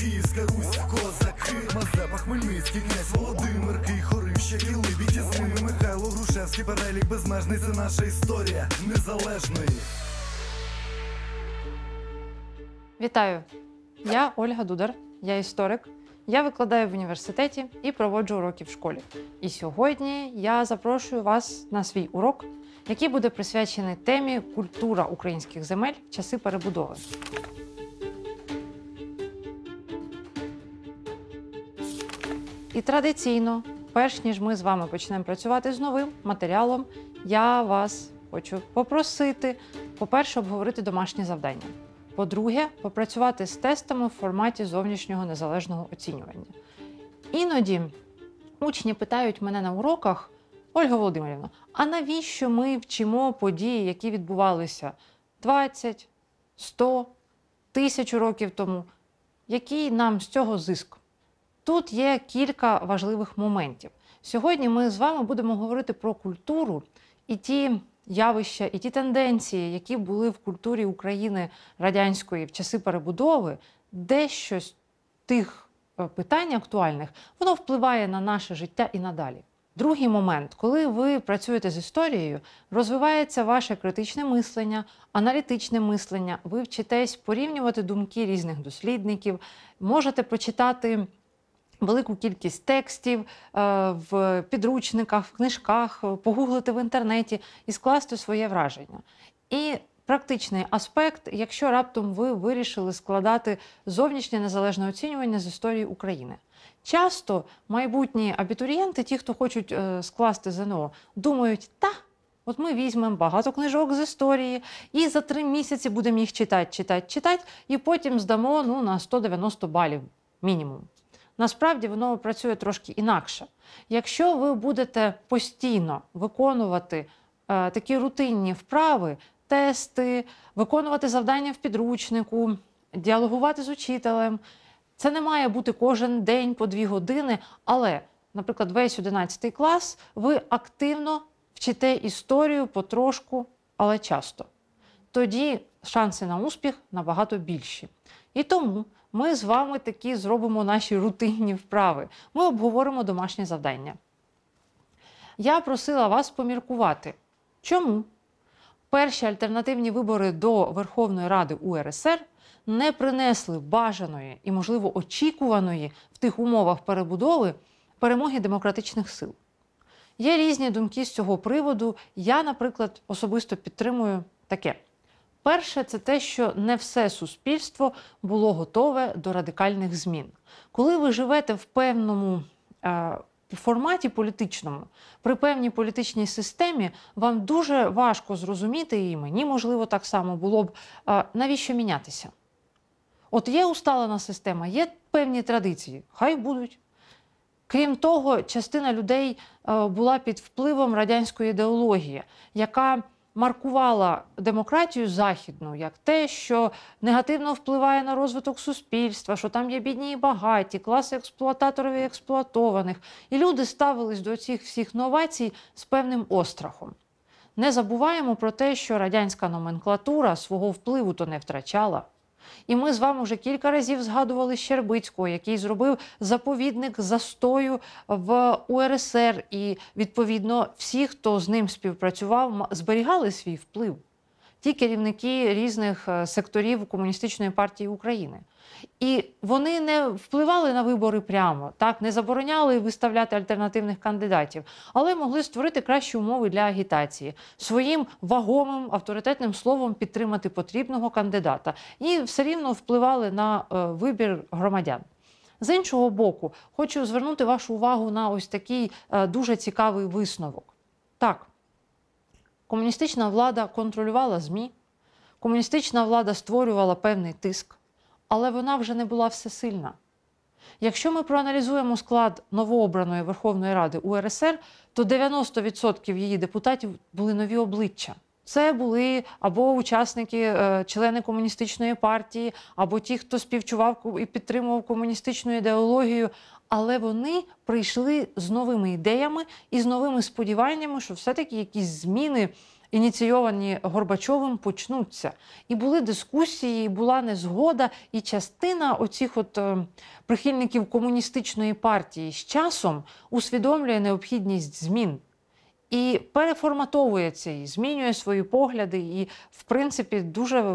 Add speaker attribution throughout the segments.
Speaker 1: Київська Русь, козаки, Мазепа, Хмельницький, князь Володимир, Кий, Хорища, і Либідь, Михайло Грушевський, перелік безмежний, це наша історія незалежної. Вітаю! Я Ольга Дудар, я історик. Я викладаю в університеті і проводжу уроки в школі. І сьогодні я запрошую вас на свій урок, який буде присвячений темі культура українських земель, часи перебудови. І традиційно, перш ніж ми з вами почнемо працювати з новим матеріалом, я вас хочу попросити, по-перше, обговорити домашні завдання. По-друге, попрацювати з тестами в форматі зовнішнього незалежного оцінювання. Іноді учні питають мене на уроках, Ольга Володимирівна, а навіщо ми вчимо події, які відбувалися 20, 100, тисячу років тому? Який нам з цього зиск? Тут є кілька важливих моментів. Сьогодні ми з вами будемо говорити про культуру і ті явища, і ті тенденції, які були в культурі України радянської в часи перебудови, дещо з тих е, питань актуальних воно впливає на наше життя і надалі. Другий момент, коли ви працюєте з історією, розвивається ваше критичне мислення, аналітичне мислення, ви вчитесь порівнювати думки різних дослідників, можете прочитати. Велику кількість текстів е, в підручниках, в книжках, е, погуглити в інтернеті і скласти своє враження. І практичний аспект, якщо раптом ви вирішили складати зовнішнє незалежне оцінювання з історії України. Часто майбутні абітурієнти, ті, хто хочуть е, скласти ЗНО, думають, та. От ми візьмемо багато книжок з історії, і за три місяці будемо їх читати, читати, читати, і потім здамо ну, на 190 балів мінімум. Насправді воно працює трошки інакше. Якщо ви будете постійно виконувати е, такі рутинні вправи, тести, виконувати завдання в підручнику, діалогувати з учителем, це не має бути кожен день по дві години, але, наприклад, весь 11 клас ви активно вчите історію потрошку, але часто. Тоді шанси на успіх набагато більші. І тому ми з вами такі зробимо наші рутинні вправи. Ми обговоримо домашнє завдання. Я просила вас поміркувати. Чому? Перші альтернативні вибори до Верховної Ради УРСР не принесли бажаної і, можливо, очікуваної в тих умовах перебудови перемоги демократичних сил. Є різні думки з цього приводу. Я, наприклад, особисто підтримую таке. Перше, це те, що не все суспільство було готове до радикальних змін. Коли ви живете в певному е, форматі політичному, при певній політичній системі, вам дуже важко зрозуміти її мені, можливо, так само було б е, навіщо мінятися. От є усталена система, є певні традиції, хай будуть. Крім того, частина людей е, була під впливом радянської ідеології, яка маркувала демократію західну як те, що негативно впливає на розвиток суспільства, що там є бідні і багаті, класи експлуататорів і експлуатованих. І люди ставились до цих всіх новацій з певним острахом. Не забуваємо про те, що радянська номенклатура свого впливу то не втрачала. І ми з вами вже кілька разів згадували Щербицького, який зробив заповідник застою в УРСР. І відповідно всі, хто з ним співпрацював, зберігали свій вплив ті керівники різних е, секторів комуністичної партії України. І вони не впливали на вибори прямо, так не забороняли виставляти альтернативних кандидатів, але могли створити кращі умови для агітації, своїм вагомим авторитетним словом підтримати потрібного кандидата і все рівно впливали на е, вибір громадян. З іншого боку, хочу звернути вашу увагу на ось такий е, дуже цікавий висновок. Так, комуністична влада контролювала ЗМІ, комуністична влада створювала певний тиск, але вона вже не була всесильна. Якщо ми проаналізуємо склад новообраної Верховної Ради УРСР, то 90% її депутатів були нові обличчя. Це були або учасники, е, члени комуністичної партії, або ті, хто співчував і підтримував комуністичну ідеологію, але вони прийшли з новими ідеями і з новими сподіваннями, що все-таки якісь зміни. Ініційовані Горбачовим почнуться. І були дискусії, і була незгода, і частина оцих от е, прихильників комуністичної партії з часом усвідомлює необхідність змін і переформатовується, і змінює свої погляди, і, в принципі, дуже е,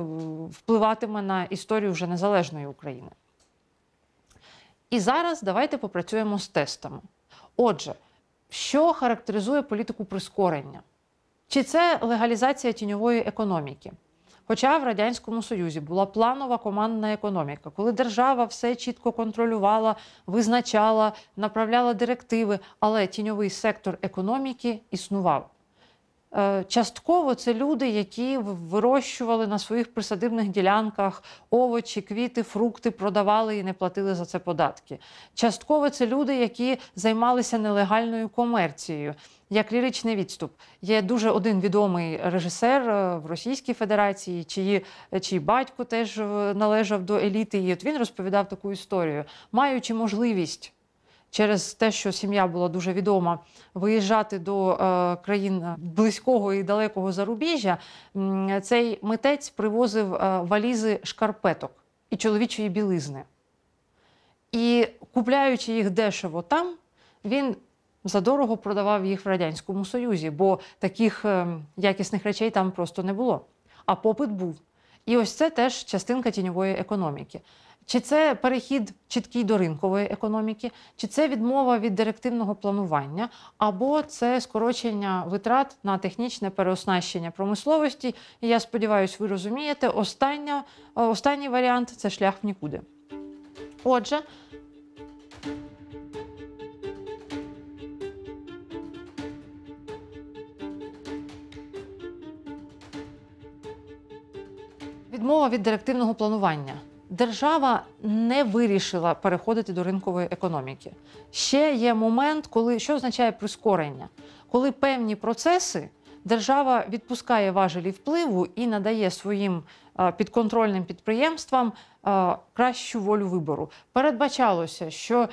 Speaker 1: впливатиме на історію вже незалежної України. І зараз давайте попрацюємо з тестами. Отже, що характеризує політику прискорення? Чи це легалізація тіньової економіки? Хоча в Радянському Союзі була планова командна економіка, коли держава все чітко контролювала, визначала, направляла директиви, але тіньовий сектор економіки існував. Е, частково це люди, які вирощували на своїх присадибних ділянках овочі, квіти, фрукти, продавали і не платили за це податки. Частково це люди, які займалися нелегальною комерцією. Як ліричний відступ, є дуже один відомий режисер е, в Російській Федерації, чиї, е, чий батько теж належав до еліти. І от він розповідав таку історію, маючи можливість через те, що сім'я була дуже відома, виїжджати до е, країн близького і далекого зарубіжжя, цей митець привозив е, валізи шкарпеток і чоловічої білизни. І купляючи їх дешево там, він задорого продавав їх в Радянському Союзі, бо таких е, якісних речей там просто не було. А попит був. І ось це теж частинка тіньової економіки. Чи це перехід чіткий до ринкової економіки, чи це відмова від директивного планування, або це скорочення витрат на технічне переоснащення промисловості? І я сподіваюся, ви розумієте, остання, е, останній варіант це шлях в нікуди. Отже, відмова від директивного планування держава не вирішила переходити до ринкової економіки. Ще є момент, коли що означає прискорення, коли певні процеси. Держава відпускає важелі впливу і надає своїм підконтрольним підприємствам кращу волю вибору. Передбачалося, що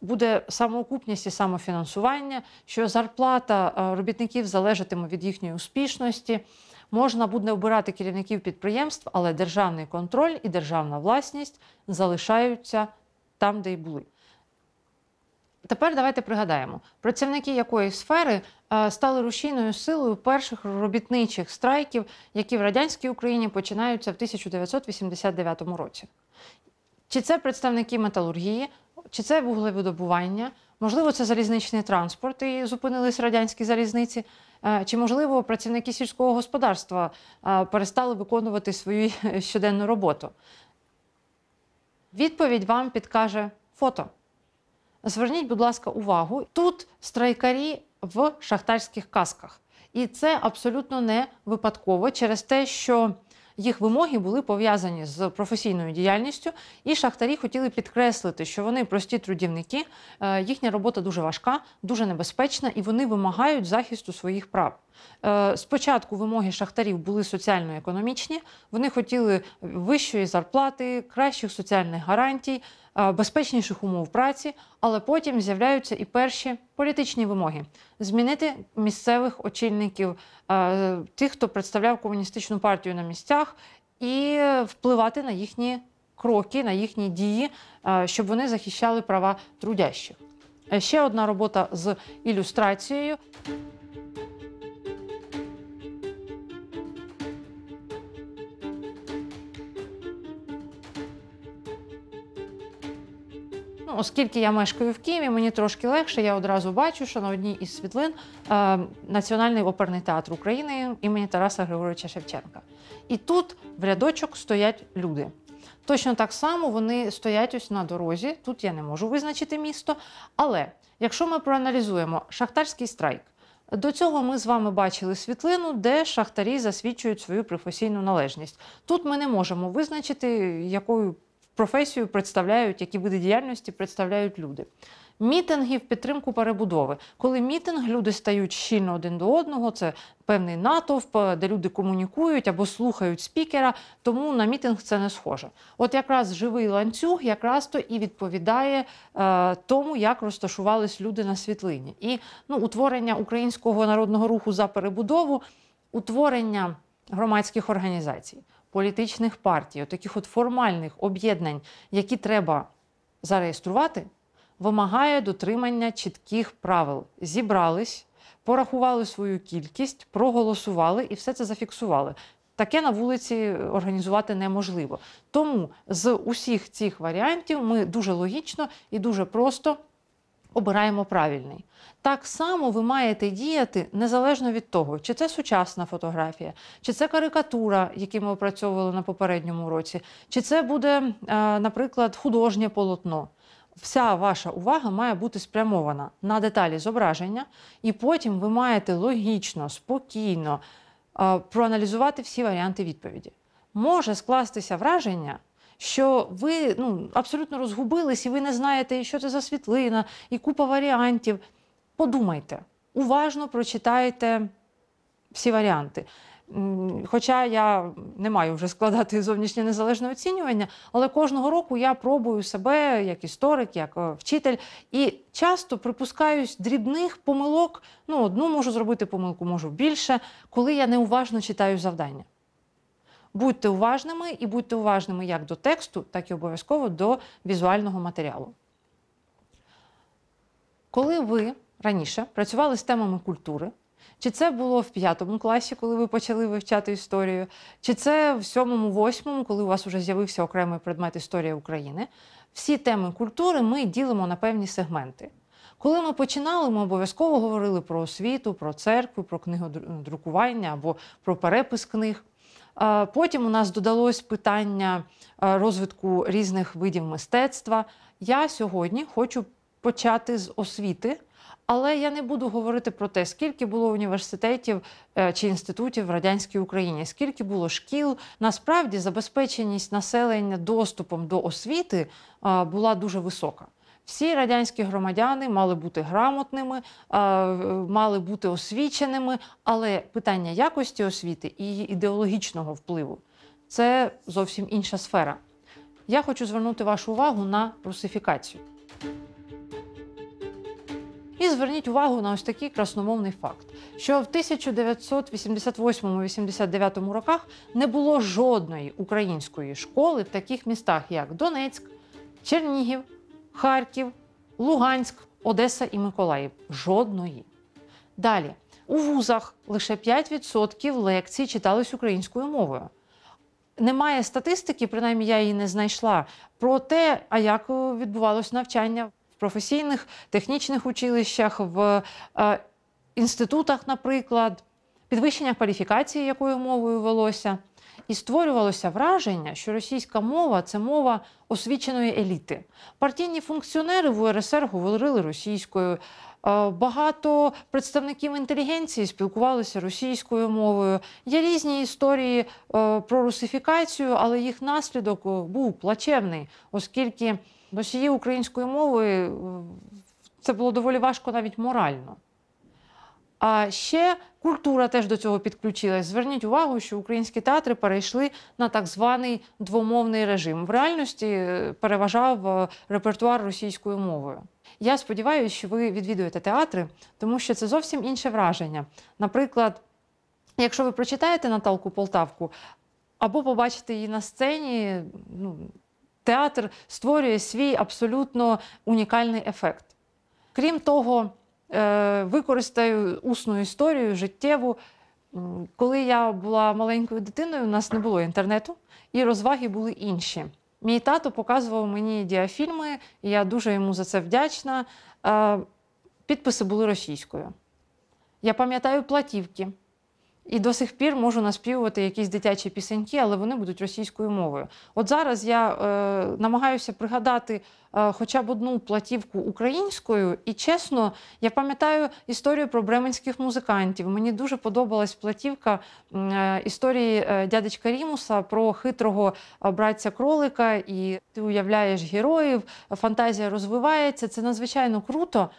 Speaker 1: буде самоокупність і самофінансування, що зарплата робітників залежатиме від їхньої успішності. Можна буде обирати керівників підприємств, але державний контроль і державна власність залишаються там, де й були. Тепер давайте пригадаємо, працівники якої сфери е, стали рушійною силою перших робітничих страйків, які в радянській Україні починаються в 1989 році. Чи це представники металургії, чи це вуглевидобування? Можливо, це залізничний транспорт, і зупинились радянські залізниці. Е, чи можливо працівники сільського господарства е, перестали виконувати свою щоденну роботу? Відповідь вам підкаже фото. Зверніть, будь ласка, увагу. Тут страйкарі в шахтарських касках. І це абсолютно не випадково через те, що їх вимоги були пов'язані з професійною діяльністю, і шахтарі хотіли підкреслити, що вони прості трудівники, е, їхня робота дуже важка, дуже небезпечна, і вони вимагають захисту своїх прав. Е, спочатку вимоги шахтарів були соціально-економічні, вони хотіли вищої зарплати, кращих соціальних гарантій. Е, безпечніших умов праці, але потім з'являються і перші політичні вимоги змінити місцевих очільників, е, тих, хто представляв комуністичну партію на місцях, і впливати на їхні кроки, на їхні дії, е, щоб вони захищали права трудящих. Ще одна робота з ілюстрацією. Оскільки я мешкаю в Києві, мені трошки легше, я одразу бачу, що на одній із світлин е, Національний оперний театр України імені Тараса Григоровича Шевченка. І тут в рядочок стоять люди. Точно так само вони стоять ось на дорозі. Тут я не можу визначити місто. Але якщо ми проаналізуємо шахтарський страйк, до цього ми з вами бачили світлину, де шахтарі засвідчують свою професійну належність. Тут ми не можемо визначити, якою професію представляють, які види діяльності представляють люди. Мітинги в підтримку перебудови. Коли мітинг, люди стають щільно один до одного, це певний натовп, де люди комунікують або слухають спікера, тому на мітинг це не схоже. От якраз живий ланцюг якраз то і відповідає е, тому, як розташувались люди на світлині. І ну, утворення українського народного руху за перебудову, утворення громадських організацій політичних партій, от таких от формальних об'єднань, які треба зареєструвати, вимагає дотримання чітких правил. Зібрались, порахували свою кількість, проголосували і все це зафіксували. Таке на вулиці організувати неможливо. Тому з усіх цих варіантів ми дуже логічно і дуже просто обираємо правильний. Так само ви маєте діяти незалежно від того, чи це сучасна фотографія, чи це карикатура, які ми опрацьовували на попередньому році, чи це буде, е, наприклад, художнє полотно. Вся ваша увага має бути спрямована на деталі зображення, і потім ви маєте логічно, спокійно е, проаналізувати всі варіанти відповіді. Може скластися враження, що ви ну, абсолютно розгубились, і ви не знаєте, що це за світлина, і купа варіантів. Подумайте, уважно прочитайте всі варіанти. Хоча я не маю вже складати зовнішнє незалежне оцінювання, але кожного року я пробую себе як історик, як е, вчитель, і часто припускаюсь дрібних помилок. Ну, одну можу зробити помилку, можу більше, коли я неуважно читаю завдання будьте уважними і будьте уважними як до тексту, так і обов'язково до візуального матеріалу. Коли ви раніше працювали з темами культури, чи це було в п'ятому класі, коли ви почали вивчати історію, чи це в 7-8, коли у вас вже з'явився окремий предмет історія України, всі теми культури ми ділимо на певні сегменти. Коли ми починали, ми обов'язково говорили про освіту, про церкву, про книгодрукування або про перепис книг. Потім у нас додалось питання розвитку різних видів мистецтва. Я сьогодні хочу почати з освіти. Але я не буду говорити про те, скільки було університетів е, чи інститутів в радянській Україні, скільки було шкіл. Насправді забезпеченість населення доступом до освіти була дуже висока. Всі радянські громадяни мали бути грамотними, е, мали бути освіченими, але питання якості освіти і ідеологічного впливу це зовсім інша сфера. Я хочу звернути вашу увагу на русифікацію. І зверніть увагу на ось такий красномовний факт, що в 1988-89 роках не було жодної української школи в таких містах, як Донецьк, Чернігів. Харків, Луганськ, Одеса і Миколаїв. Жодної. Далі. У вузах лише 5% лекцій читались українською мовою. Немає статистики, принаймні я її не знайшла, про те, а як е, відбувалось навчання в професійних, технічних училищах, в е, інститутах, наприклад, підвищення кваліфікації, якою мовою велося. І створювалося враження, що російська мова це мова освіченої еліти. Партійні функціонери в УРСР говорили російською. Е, багато представників інтелігенції спілкувалися російською мовою. Є різні історії е, про русифікацію, але їх наслідок е, був плачевний, оскільки носії української мови це було доволі важко навіть морально. А ще культура теж до цього підключилась. Зверніть увагу, що українські театри перейшли на так званий двомовний режим. В реальності е, переважав е, репертуар російською мовою. Я сподіваюся, що ви відвідуєте театри, тому що це зовсім інше враження. Наприклад, якщо ви прочитаєте Наталку Полтавку або побачите її на сцені, ну, театр створює свій абсолютно унікальний ефект. Крім того, Е, використаю усну історію життєву. Коли я була маленькою дитиною, у нас не було інтернету, і розваги були інші. Мій тато показував мені діафільми, і я дуже йому за це вдячна. Е, підписи були російською. Я пам'ятаю платівки. І до сих пір можу наспівувати якісь дитячі пісеньки, але вони будуть російською мовою. От зараз я е, намагаюся пригадати е, хоча б одну платівку українською, і чесно, я пам'ятаю історію про бременських музикантів. Мені дуже подобалась платівка е, історії е, дядечка Рімуса про хитрого е, братця кролика, і ти уявляєш героїв, фантазія розвивається. Це надзвичайно круто,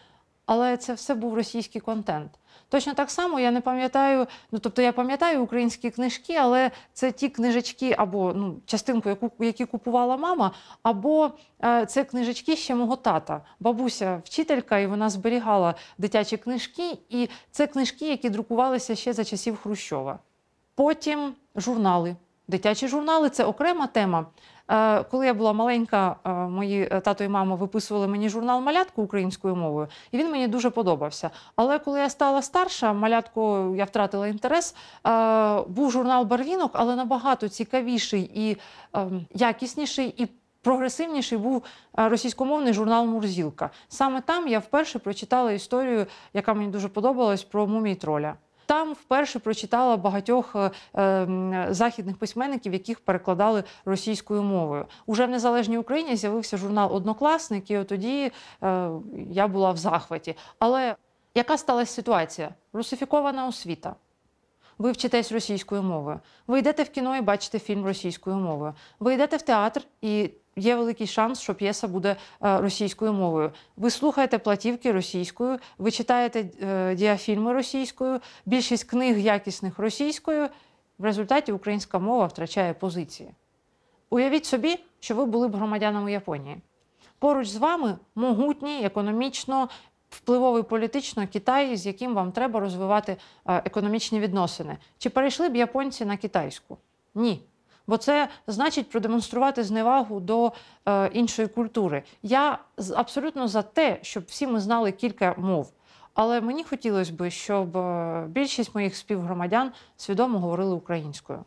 Speaker 1: але це все був російський контент. Точно так само я не пам'ятаю, ну тобто я пам'ятаю українські книжки, але це ті книжечки, або ну, частинку, яку які купувала мама, або е, це книжечки ще мого тата. Бабуся, вчителька, і вона зберігала дитячі книжки. І це книжки, які друкувалися ще за часів Хрущова. Потім журнали. Дитячі журнали це окрема тема. Е, коли я була маленька, е, мої е, тато і мама виписували мені журнал малятку українською мовою, і він мені дуже подобався. Але коли я стала старша, малятку я втратила інтерес. Був журнал Барвінок, але набагато цікавіший і якісніший. і Прогресивніший був російськомовний журнал Мурзілка. Саме там я вперше прочитала історію, яка мені дуже подобалась про мумій троля. Там вперше прочитала багатьох е, е, західних письменників, яких перекладали російською мовою. Уже в незалежній Україні з'явився журнал Однокласник, і от тоді е, я була в захваті. Але яка сталася ситуація? Русифікована освіта. Ви вчитесь російською мовою. Ви йдете в кіно і бачите фільм російською мовою. Ви йдете в театр і. Є великий шанс, що п'єса буде е, російською мовою. Ви слухаєте платівки російською, ви читаєте е, діафільми російською, більшість книг якісних російською. В результаті українська мова втрачає позиції. Уявіть собі, що ви були б громадянами Японії. Поруч з вами могутній, економічно впливовий політично Китай, з яким вам треба розвивати е, економічні відносини. Чи перейшли б японці на китайську? Ні. Бо це значить продемонструвати зневагу до е, іншої культури. Я абсолютно за те, щоб всі ми знали кілька мов. Але мені хотілося б, щоб е, більшість моїх співгромадян свідомо говорили українською.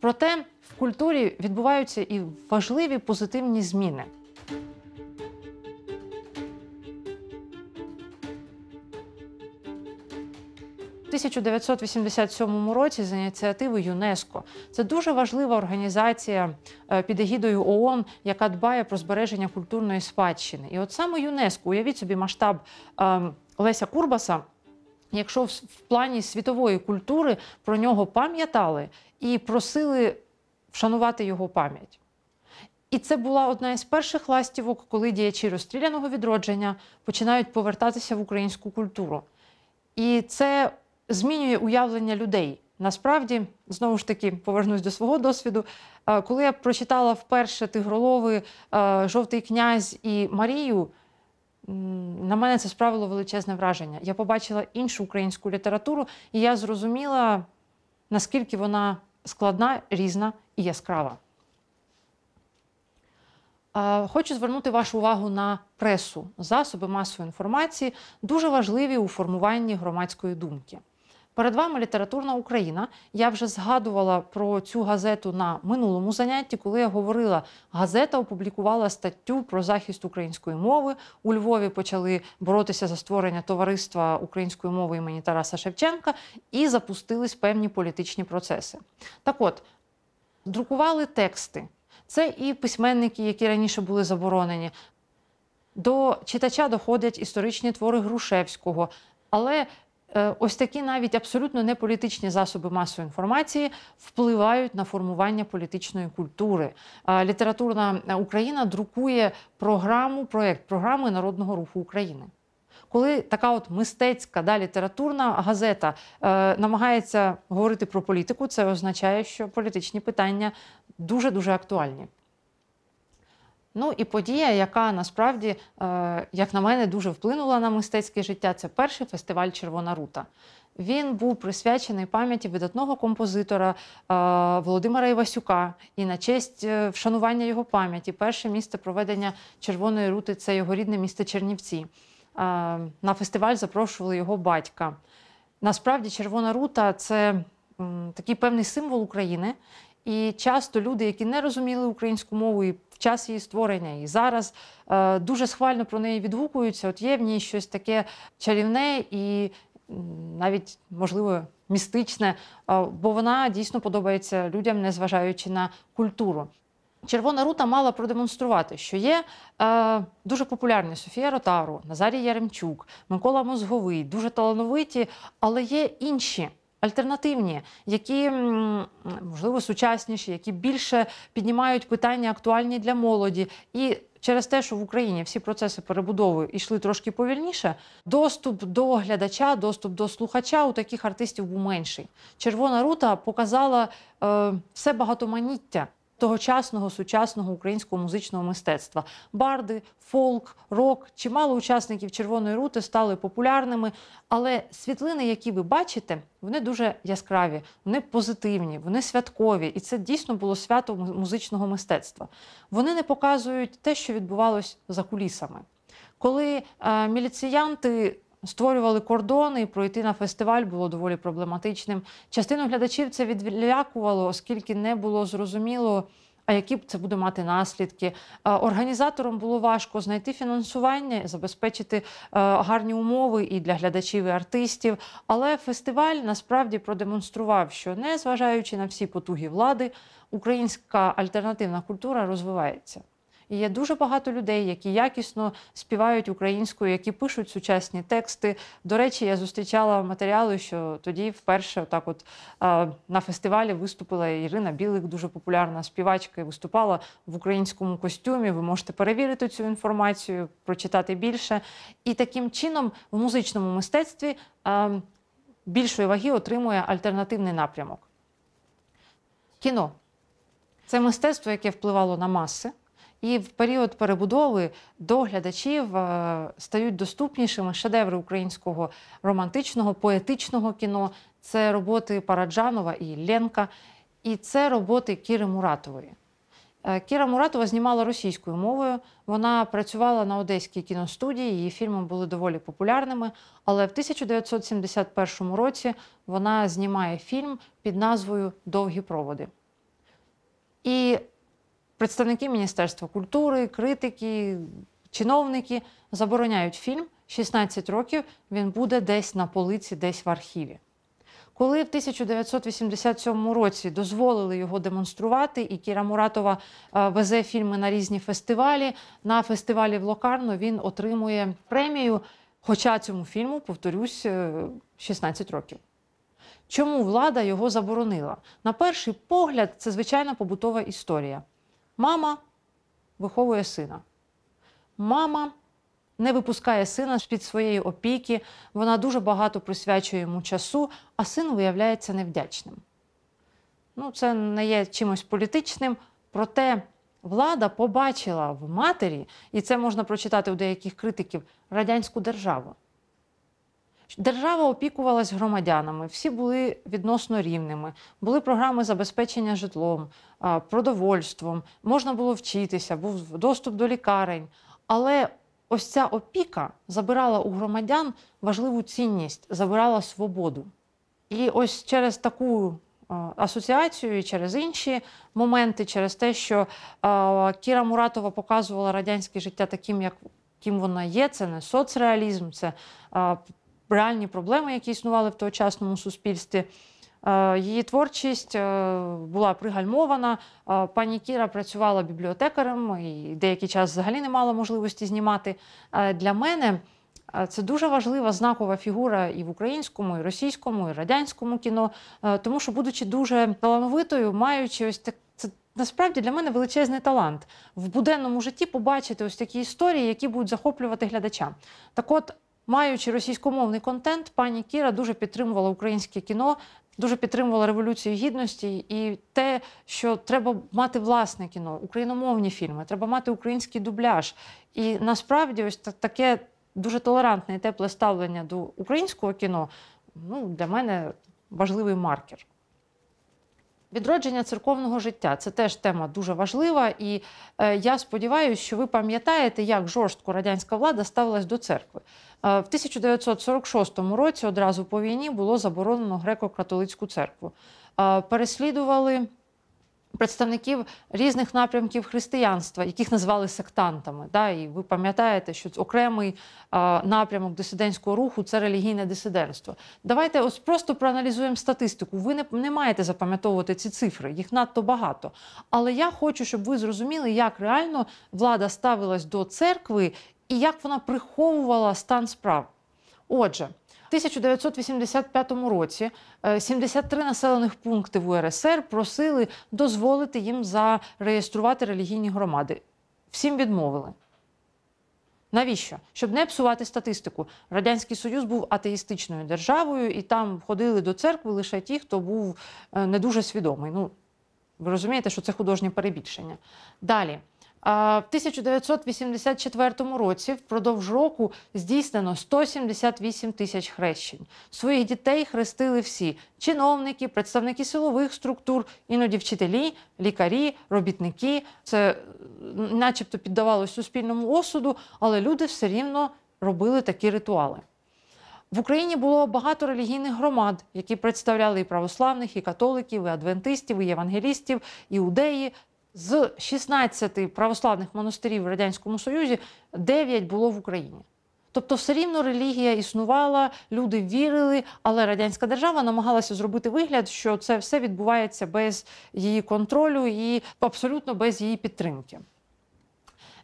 Speaker 1: Проте в культурі відбуваються і важливі позитивні зміни. 1987 році за ініціативи ЮНЕСКО. Це дуже важлива організація е, під егідою ООН, яка дбає про збереження культурної спадщини. І от саме ЮНЕСКО, уявіть собі, масштаб ем, Леся Курбаса. Якщо в плані світової культури про нього пам'ятали і просили вшанувати його пам'ять. І це була одна із перших ластівок, коли діячі розстріляного відродження починають повертатися в українську культуру. І це змінює уявлення людей. Насправді, знову ж таки, повернусь до свого досвіду. Е, коли я прочитала вперше тигролови, е, жовтий князь і Марію, на мене це справило величезне враження. Я побачила іншу українську літературу, і я зрозуміла, наскільки вона складна, різна і яскрава. Е, хочу звернути вашу увагу на пресу, засоби масової інформації, дуже важливі у формуванні громадської думки. Перед вами літературна Україна. Я вже згадувала про цю газету на минулому занятті, коли я говорила, газета опублікувала статтю про захист української мови. У Львові почали боротися за створення товариства української мови імені Тараса Шевченка і запустились певні політичні процеси. Так от друкували тексти. Це і письменники, які раніше були заборонені. До читача доходять історичні твори Грушевського. Але Е, ось такі навіть абсолютно не політичні засоби масової інформації впливають на формування політичної культури. Е, літературна е, Україна друкує програму, проєкт програми народного руху України. Коли така от мистецька да, літературна газета е, намагається говорити про політику, це означає, що політичні питання дуже дуже актуальні. Ну і подія, яка насправді, е, як на мене, дуже вплинула на мистецьке життя, це перший фестиваль Червона рута. Він був присвячений пам'яті видатного композитора е, Володимира Івасюка. І на честь е, вшанування його пам'яті перше місце проведення Червоної рути це його рідне місто Чернівці. На фестиваль запрошували його батька. Насправді, Червона рута це такий певний символ України. І часто люди, які не розуміли українську мову і в час її створення. І зараз е, дуже схвально про неї відгукуються. От є в ній щось таке чарівне і навіть можливо містичне, е, бо вона дійсно подобається людям, незважаючи на культуру. Червона рута мала продемонструвати, що є е, дуже популярні Софія Ротару, Назарій Яремчук, Микола Мозговий, дуже талановиті, але є інші альтернативні, які можливо сучасніші, які більше піднімають питання актуальні для молоді і. Через те, що в Україні всі процеси перебудови йшли трошки повільніше, доступ до глядача, доступ до слухача у таких артистів був менший. Червона рута показала е, все багатоманіття тогочасного сучасного українського музичного мистецтва. Барди, фолк, рок, чимало учасників червоної рути стали популярними. Але світлини, які ви бачите, вони дуже яскраві, вони позитивні, вони святкові, і це дійсно було свято музичного мистецтва. Вони не показують те, що відбувалось за кулісами. Коли е, міліціянти створювали кордони, і пройти на фестиваль було доволі проблематичним. Частину глядачів це відлякувало, оскільки не було зрозуміло. А які б це буде мати наслідки? Організаторам було важко знайти фінансування, забезпечити е, гарні умови і для глядачів і артистів. Але фестиваль насправді продемонстрував, що не зважаючи на всі потуги влади, українська альтернативна культура розвивається. І є дуже багато людей, які якісно співають українською, які пишуть сучасні тексти. До речі, я зустрічала матеріали, що тоді вперше, отак, от на фестивалі виступила Ірина Білик, дуже популярна співачка, і виступала в українському костюмі. Ви можете перевірити цю інформацію, прочитати більше. І таким чином в музичному мистецтві більшої ваги отримує альтернативний напрямок. Кіно це мистецтво, яке впливало на маси. І в період перебудови до глядачів е, стають доступнішими шедеври українського романтичного, поетичного кіно. Це роботи Параджанова і Ленка, і це роботи Кіри Муратової. Е, Кіра Муратова знімала російською мовою. Вона працювала на одеській кіностудії, її фільми були доволі популярними. Але в 1971 році вона знімає фільм під назвою Довгі проводи. І Представники Міністерства культури, критики, чиновники забороняють фільм. 16 років він буде десь на полиці, десь в архіві. Коли в 1987 році дозволили його демонструвати, і Кіра Муратова е, везе фільми на різні фестивалі. На фестивалі в Локарно він отримує премію. Хоча цьому фільму, повторюсь, 16 е, років. Чому влада його заборонила? На перший погляд, це звичайна побутова історія. Мама виховує сина. Мама не випускає сина з-під своєї опіки, вона дуже багато присвячує йому часу, а син виявляється невдячним. Ну, Це не є чимось політичним, проте влада побачила в матері, і це можна прочитати у деяких критиків радянську державу. Держава опікувалась громадянами, всі були відносно рівними. Були програми забезпечення житлом, продовольством, можна було вчитися, був доступ до лікарень. Але ось ця опіка забирала у громадян важливу цінність, забирала свободу. І ось через таку асоціацію, і через інші моменти, через те, що Кіра Муратова показувала радянське життя таким, як. Ким вона є, це не соцреалізм, це а, реальні проблеми, які існували в тогочасному суспільстві. Е, її творчість е, була пригальмована. Е, пані Кіра працювала бібліотекарем і деякий час взагалі не мала можливості знімати. Для мене це дуже важлива знакова фігура і в українському, і російському, і радянському кіно, тому що, будучи дуже талановитою, маючи ось так. Це насправді для мене величезний талант в буденному житті побачити ось такі історії, які будуть захоплювати глядача. Так, от Маючи російськомовний контент, пані Кіра дуже підтримувала українське кіно, дуже підтримувала революцію гідності і те, що треба мати власне кіно, україномовні фільми, треба мати український дубляж. І насправді, ось таке дуже толерантне і тепле ставлення до українського кіно ну, для мене важливий маркер відродження церковного життя. Це теж тема дуже важлива. І е, я сподіваюся, що ви пам'ятаєте, як жорстко радянська влада ставилась до церкви. Е, в 1946 році одразу по війні було заборонено греко-католицьку церкву. Е, переслідували представників різних напрямків християнства, яких назвали сектантами. Да? І ви пам'ятаєте, що окремий напрямок дисидентського руху це релігійне дисидентство. Давайте ось просто проаналізуємо статистику. Ви не, не маєте запам'ятовувати ці цифри, їх надто багато. Але я хочу, щоб ви зрозуміли, як реально влада ставилась до церкви і як вона приховувала стан справ. Отже. 1985 році 73 е, населених пункти в УРСР просили дозволити їм зареєструвати релігійні громади. Всім відмовили. Навіщо? Щоб не псувати статистику. Радянський Союз був атеїстичною державою, і там ходили до церкви лише ті, хто був е, не дуже свідомий. Ну, ви розумієте, що це художнє перебільшення. Далі. В 1984 році впродовж року здійснено 178 тисяч хрещень. Своїх дітей хрестили всі чиновники, представники силових структур, іноді вчителі, лікарі, робітники. Це, начебто, піддавалося суспільному осуду, але люди все рівно робили такі ритуали. В Україні було багато релігійних громад, які представляли і православних, і католиків, і адвентистів, і євангелістів, іудеї з 16 православних монастирів в Радянському Союзі 9 було в Україні. Тобто, все рівно релігія існувала, люди вірили, але радянська держава намагалася зробити вигляд, що це все відбувається без її контролю і абсолютно без її підтримки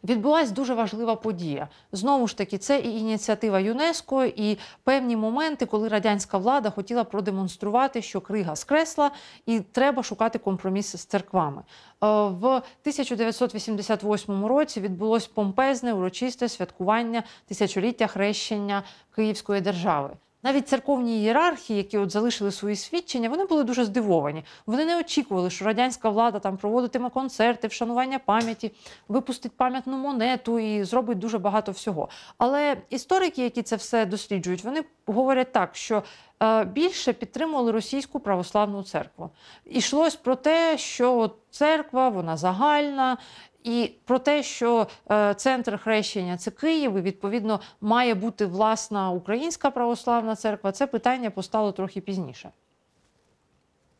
Speaker 1: відбулася дуже важлива подія. Знову ж таки, це і ініціатива ЮНЕСКО, і певні моменти, коли радянська влада хотіла продемонструвати, що крига скресла, і треба шукати компроміс з церквами. Е, в 1988 році відбулось помпезне урочисте святкування тисячоліття хрещення Київської держави. Навіть церковні ієрархії, які от залишили свої свідчення, вони були дуже здивовані. Вони не очікували, що радянська влада там проводитиме концерти, вшанування пам'яті, випустить пам'ятну монету і зробить дуже багато всього. Але історики, які це все досліджують, вони говорять так, що е, більше підтримували російську православну церкву. Ішлось про те, що церква вона загальна, і про те, що е, центр хрещення це Київ, і відповідно має бути власна українська православна церква, це питання постало трохи пізніше.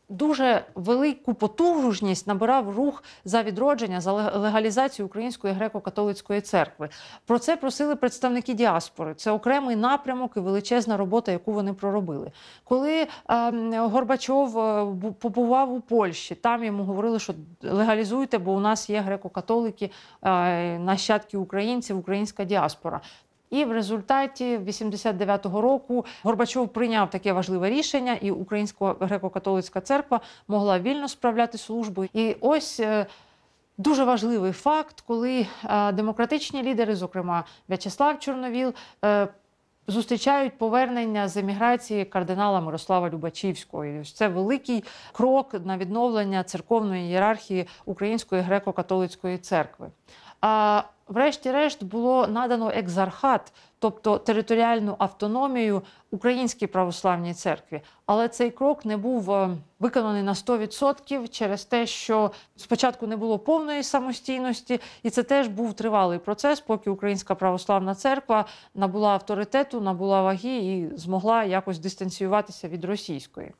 Speaker 1: Дуже велику потужність набирав рух за відродження за легалізацію Української греко-католицької церкви. Про це просили представники діаспори. Це окремий напрямок і величезна робота, яку вони проробили. Коли ем, Горбачов е, побував у Польщі, там йому говорили, що легалізуйте, бо у нас є греко-католики, е, нащадки українців, українська діаспора. І в результаті 89-го року Горбачов прийняв таке важливе рішення, і Українська греко-католицька церква могла вільно справляти службу. І ось е, дуже важливий факт, коли е, демократичні лідери, зокрема В'ячеслав Чорновіл, е, Зустрічають повернення з еміграції кардинала Мирослава Любачівського. І Це великий крок на відновлення церковної ієрархії Української греко-католицької церкви. А врешті-решт, було надано екзархат, тобто територіальну автономію Українській православній церкві. Але цей крок не був е, виконаний на 100% через те, що спочатку не було повної самостійності, і це теж був тривалий процес, поки Українська православна церква набула авторитету, набула ваги і змогла якось дистанціюватися від російської.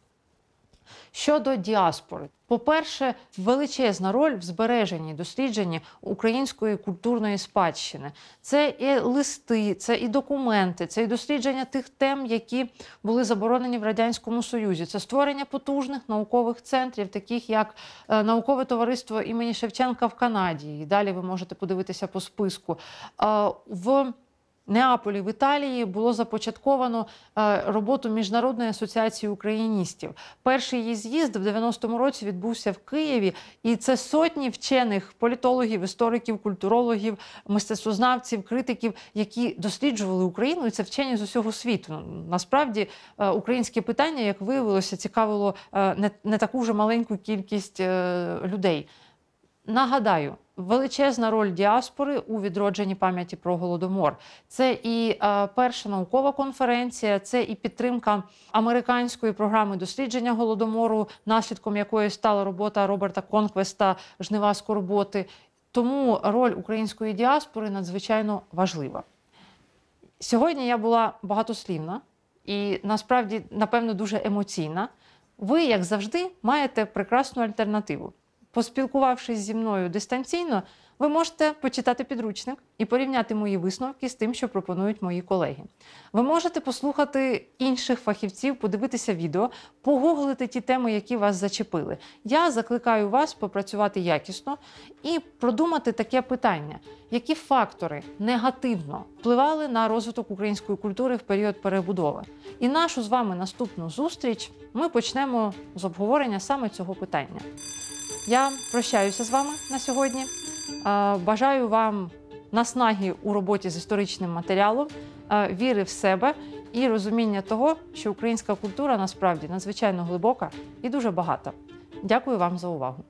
Speaker 1: Щодо діаспори, по-перше, величезна роль в збереженні дослідженні української культурної спадщини. Це і листи, це і документи, це і дослідження тих тем, які були заборонені в радянському союзі. Це створення потужних наукових центрів, таких як е, наукове товариство імені Шевченка в Канаді. І далі ви можете подивитися по списку. Е, в Неаполі в Італії було започатковано е, роботу міжнародної асоціації україністів. Перший її з'їзд в 90-му році відбувся в Києві, і це сотні вчених політологів, істориків, культурологів, мистецтвознавців, критиків, які досліджували Україну. І це вчені з усього світу. Ну, насправді, е, українське питання, як виявилося, цікавило е, не таку вже маленьку кількість людей. Нагадаю. Величезна роль діаспори у відродженні пам'яті про голодомор. Це і е, перша наукова конференція, це і підтримка американської програми дослідження голодомору, наслідком якої стала робота Роберта Конквеста Жнива скорботи. Тому роль української діаспори надзвичайно важлива. Сьогодні я була багатослівна і насправді, напевно, дуже емоційна. Ви, як завжди, маєте прекрасну альтернативу поспілкувавшись зі мною дистанційно, ви можете почитати підручник і порівняти мої висновки з тим, що пропонують мої колеги. Ви можете послухати інших фахівців, подивитися відео, погуглити ті теми, які вас зачепили. Я закликаю вас попрацювати якісно і продумати таке питання, які фактори негативно впливали на розвиток української культури в період перебудови. І нашу з вами наступну зустріч ми почнемо з обговорення саме цього питання. Я прощаюся з вами на сьогодні. Е, бажаю вам наснаги у роботі з історичним матеріалом, е, віри в себе і розуміння того, що українська культура насправді надзвичайно глибока і дуже багата. Дякую вам за увагу.